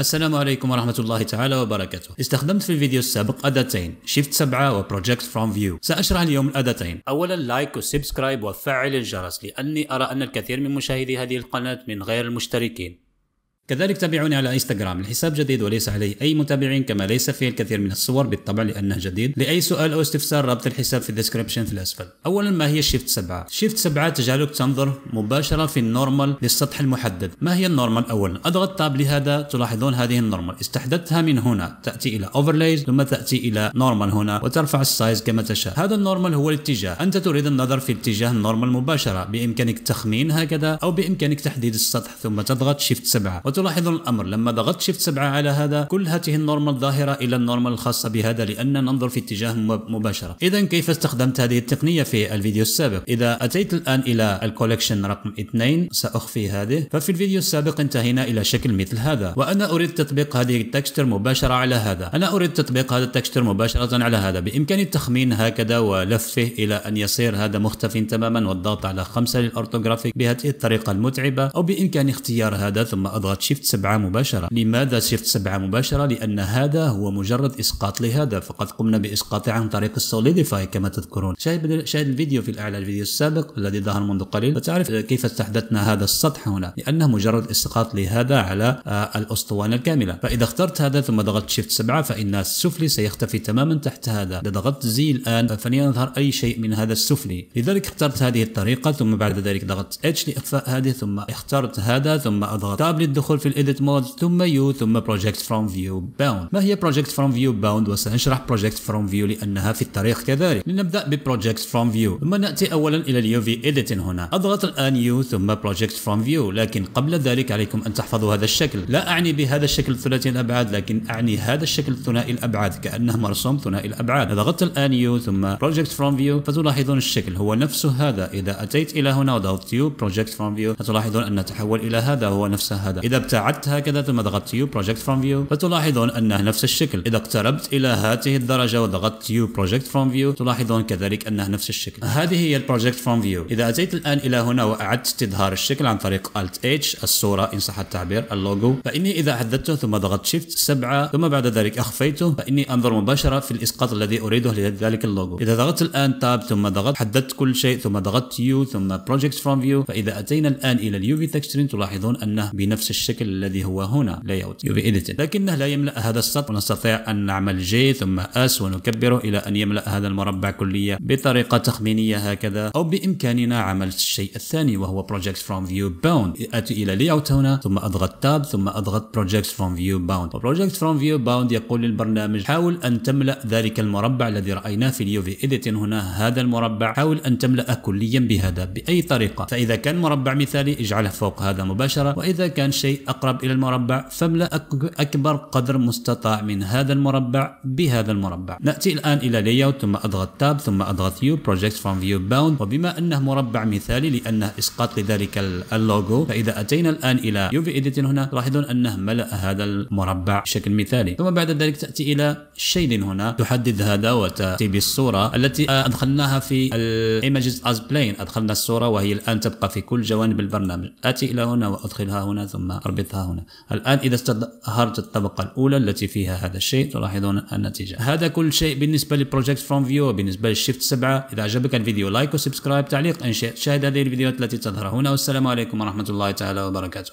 السلام عليكم ورحمة الله تعالى وبركاته استخدمت في الفيديو السابق أداتين شيفت 7 و Project From View سأشرح اليوم الأداتين أولا لايك وسبسكرايب وفعل الجرس لأني أرى أن الكثير من مشاهدي هذه القناة من غير المشتركين كذلك تابعوني على انستغرام الحساب جديد وليس عليه اي متابعين كما ليس فيه الكثير من الصور بالطبع لانه جديد لاي سؤال او استفسار رابط الحساب في الديسكربشن في الاسفل اولا ما هي شيفت 7 شيفت 7 تجعلك تنظر مباشره في النورمال للسطح المحدد ما هي النورمال اولا اضغط تاب لهذا تلاحظون هذه النورمال استحدثتها من هنا تاتي الى اوفرلايز ثم تاتي الى نورمال هنا وترفع السايز كما تشاء هذا النورمال هو الاتجاه انت تريد النظر في اتجاه النورمال مباشره بامكانك تخمين هكذا او بامكانك تحديد السطح ثم تضغط شيفت 7 تلاحظ الأمر لما ضغطت شيفت 7 على هذا كل هذه النورمال ظاهرة إلى النورمال الخاصة بهذا لأن ننظر في اتجاه مباشرة إذا كيف استخدمت هذه التقنية في الفيديو السابق إذا أتيت الآن إلى الكولكشن رقم 2 سأخفي هذه ففي الفيديو السابق انتهينا إلى شكل مثل هذا وأنا أريد تطبيق هذه التكستر مباشرة على هذا أنا أريد تطبيق هذا التكستر مباشرة على هذا بإمكاني التخمين هكذا ولفه إلى أن يصير هذا مختفي تماما والضغط على 5 للأورثوغرافيك بهذه الطريقة المتعبة أو بإمكاني اختيار هذا ثم أضغط اسقاط شيفت 7 مباشرة لماذا شيفت 7 مباشرة لأن هذا هو مجرد إسقاط لهذا فقد قمنا بإسقاطه عن طريق السوليديفاي كما تذكرون شاهد, شاهد الفيديو في الأعلى الفيديو السابق الذي ظهر منذ قليل وتعرف كيف استحدثنا هذا السطح هنا لأنه مجرد إسقاط لهذا على آه، الأسطوانة الكاملة فإذا اخترت هذا ثم ضغطت شيفت 7 فإن السفلي سيختفي تماما تحت هذا إذا ضغطت زي الآن فلن يظهر أي شيء من هذا السفلي لذلك اخترت هذه الطريقة ثم بعد ذلك ضغطت اتش لإخفاء هذه ثم اخترت هذا ثم أضغط تاب للدخول ندخل في الايديت مود ثم يو ثم بروجكت فروم فيو باوند ما هي بروجكت فروم فيو باوند وسنشرح بروجكت فروم فيو لانها في الطريق كذلك لنبدا ببروجكت فروم فيو ثم ناتي اولا الى اليو في ايديتين هنا اضغط الان يو ثم بروجكت فروم فيو لكن قبل ذلك عليكم ان تحفظوا هذا الشكل لا اعني بهذا الشكل ثلاثي الابعاد لكن اعني هذا الشكل ثنائي الابعاد كانه مرسوم ثنائي الابعاد ضغطت الان يو ثم بروجكت فروم فيو فتلاحظون الشكل هو نفسه هذا اذا اتيت الى هنا وضغطت يو بروجكت فروم فيو ستلاحظون ان تحول الى هذا هو نفس هذا اذا ابتعدت هكذا ثم ضغطت يو بروجكت فروم فيو فتلاحظون انه نفس الشكل اذا اقتربت الى هذه الدرجه وضغطت يو بروجكت فروم فيو تلاحظون كذلك انه نفس الشكل هذه هي البروجكت فروم فيو اذا اتيت الان الى هنا واعدت استظهار الشكل عن طريق الت اتش الصوره ان صح التعبير اللوجو فاني اذا حددته ثم ضغطت شيفت 7 ثم بعد ذلك اخفيته فاني انظر مباشره في الاسقاط الذي اريده لذلك اللوجو اذا ضغطت الان تاب ثم ضغطت حددت كل شيء ثم ضغطت يو ثم بروجكت فروم فيو فاذا اتينا الان الى اليو في تلاحظون انه بنفس الشكل بالشكل الذي هو هنا لاي اوت يو لكنه لا يملا هذا السطر ونستطيع ان نعمل جي ثم اس ونكبره الى ان يملا هذا المربع كليا بطريقه تخمينيه هكذا او بامكاننا عمل الشيء الثاني وهو project from view bound اتي الى layout هنا ثم اضغط تاب ثم اضغط project from view bound project from view bound يقول للبرنامج حاول ان تملا ذلك المربع الذي رايناه في اليو في هنا هذا المربع حاول ان تملاه كليا بهذا باي طريقه فاذا كان مربع مثالي اجعله فوق هذا مباشره واذا كان شيء أقرب إلى المربع فاملأ أكبر قدر مستطاع من هذا المربع بهذا المربع نأتي الآن إلى Layout ثم أضغط Tab ثم أضغط View Project from View Bound وبما أنه مربع مثالي لأنه إسقاط لذلك اللوجو فإذا أتينا الآن إلى UV Editing هنا تلاحظون أنه ملأ هذا المربع بشكل مثالي ثم بعد ذلك تأتي إلى Shading هنا تحدد هذا وتأتي بالصورة التي أدخلناها في Images as Plane أدخلنا الصورة وهي الآن تبقى في كل جوانب البرنامج آتي إلى هنا وأدخلها هنا ثم أربطها هنا الآن إذا استظهرت الطبقة الأولى التي فيها هذا الشيء تلاحظون النتيجة هذا كل شيء بالنسبة للبروجكت فروم فيو بالنسبة للشيفت 7 إذا عجبك الفيديو لايك وسبسكرايب تعليق إن شئت شاهد هذه الفيديوهات التي تظهر هنا والسلام عليكم ورحمة الله تعالى وبركاته